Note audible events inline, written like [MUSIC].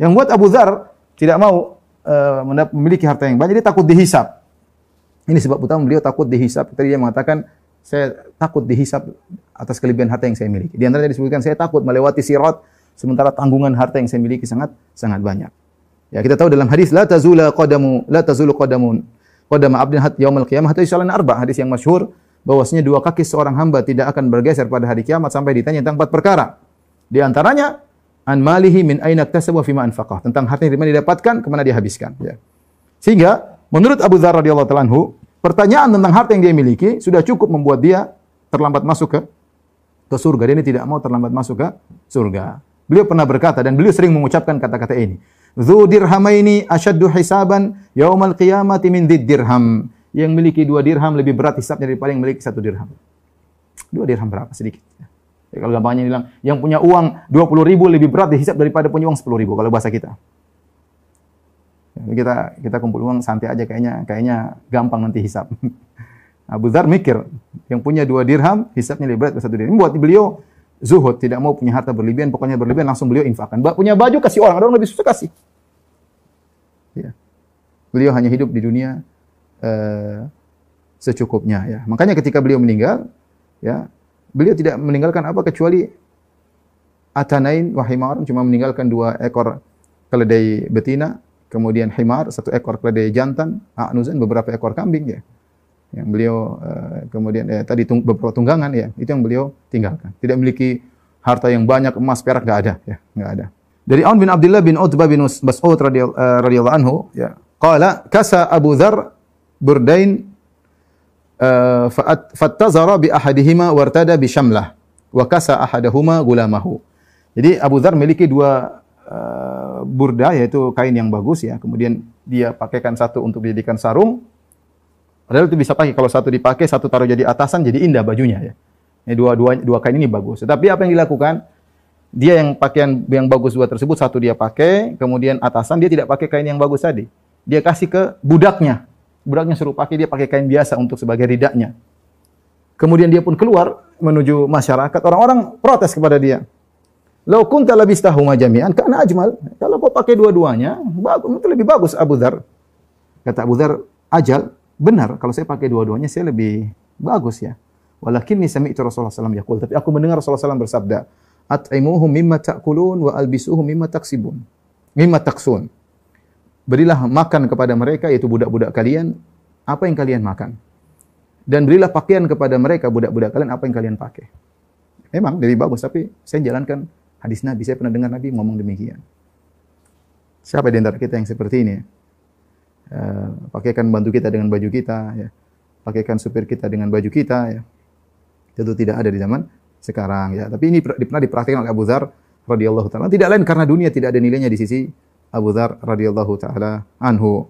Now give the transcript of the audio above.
Yang buat Abu Dhar tidak mau uh, memiliki harta yang banyak, dia takut dihisap. Ini sebab utama beliau takut dihisap. Tadi dia mengatakan, saya takut dihisap atas kelebihan harta yang saya miliki. Di antaranya disebutkan, saya takut melewati sirat, sementara tanggungan harta yang saya miliki sangat sangat banyak. Ya, kita tahu dalam hadis, La tazula qadamu, la tazulu qadamun, qadama abdin hat yaumal qiyamah, hatta yusalana arba. Hadis yang masyhur bahwasanya dua kaki seorang hamba tidak akan bergeser pada hari kiamat sampai ditanya tentang empat perkara. Di antaranya an malihi min aina iktasaba fi ma anfaqah. Tentang harta yang dimana didapatkan, kemana dia habiskan. Ya. Sehingga menurut Abu Dzar radhiyallahu taala anhu, pertanyaan tentang harta yang dia miliki sudah cukup membuat dia terlambat masuk ke ke surga. Dia ini tidak mau terlambat masuk ke surga. Beliau pernah berkata dan beliau sering mengucapkan kata-kata ini. Dzu dirhamaini asyaddu hisaban yaumal qiyamati min dirham. Yang memiliki dua dirham lebih berat hisabnya daripada yang memiliki satu dirham. Dua dirham berapa sedikit. Ya, kalau gampangnya bilang, yang punya uang 20 ribu lebih berat dihisap daripada punya uang 10 ribu, kalau bahasa kita. Ya, kita kita kumpul uang santai aja kayaknya kayaknya gampang nanti hisap. [LAUGHS] Abu Dhar mikir, yang punya dua dirham, hisapnya lebih berat dari satu dirham. Buat beliau zuhud, tidak mau punya harta berlebihan, pokoknya berlebihan langsung beliau infakkan. Punya baju kasih orang, ada orang lebih susah kasih. Ya. Beliau hanya hidup di dunia uh, secukupnya ya. Makanya ketika beliau meninggal ya beliau tidak meninggalkan apa kecuali atanain wa himar cuma meninggalkan dua ekor keledai betina, kemudian himar satu ekor keledai jantan, anuzan beberapa ekor kambing ya. Yang beliau uh, kemudian eh, tadi tung beberapa tunggangan ya, itu yang beliau tinggalkan. Tidak memiliki harta yang banyak emas perak nggak ada ya, nggak ada. Dari Aun bin Abdullah bin Utbah bin Mas'ud eh, radhiyallahu anhu ya, qala kasa Abu Dzar burdain fattazara bi ahadihima wartada bi syamlah wa kasa ahadahuma gulamahu. Jadi Abu Dzar memiliki dua uh, burda yaitu kain yang bagus ya. Kemudian dia pakaikan satu untuk dijadikan sarung. Padahal itu bisa pakai kalau satu dipakai, satu taruh jadi atasan jadi indah bajunya ya. Ini dua dua dua kain ini bagus. Tapi apa yang dilakukan? Dia yang pakaian yang bagus dua tersebut satu dia pakai, kemudian atasan dia tidak pakai kain yang bagus tadi. Dia kasih ke budaknya Budaknya suruh pakai, dia pakai kain biasa untuk sebagai ridaknya. Kemudian dia pun keluar menuju masyarakat. Orang-orang protes kepada dia. Lau kunta labistahuma jami'an kana ajmal. Kalau kau pakai dua-duanya, bagus, itu lebih bagus Abu Dhar. Kata Abu Dhar, ajal, benar kalau saya pakai dua-duanya saya lebih bagus ya. Walakinni sami'tu Rasulullah SAW yakul. tapi aku mendengar Rasulullah SAW bersabda, at'imuhum mimma ta'kulun wa albisuhum mimma taksibun. Mimma taksun berilah makan kepada mereka yaitu budak-budak kalian apa yang kalian makan dan berilah pakaian kepada mereka budak-budak kalian apa yang kalian pakai memang lebih bagus tapi saya jalankan hadis Nabi saya pernah dengar Nabi ngomong demikian siapa di antara kita yang seperti ini e, pakaikan bantu kita dengan baju kita ya pakaikan supir kita dengan baju kita ya tentu tidak ada di zaman sekarang ya tapi ini pernah diperhatikan oleh Abu Zar radhiyallahu taala tidak lain karena dunia tidak ada nilainya di sisi أبو ذر رضي الله تعالى عنه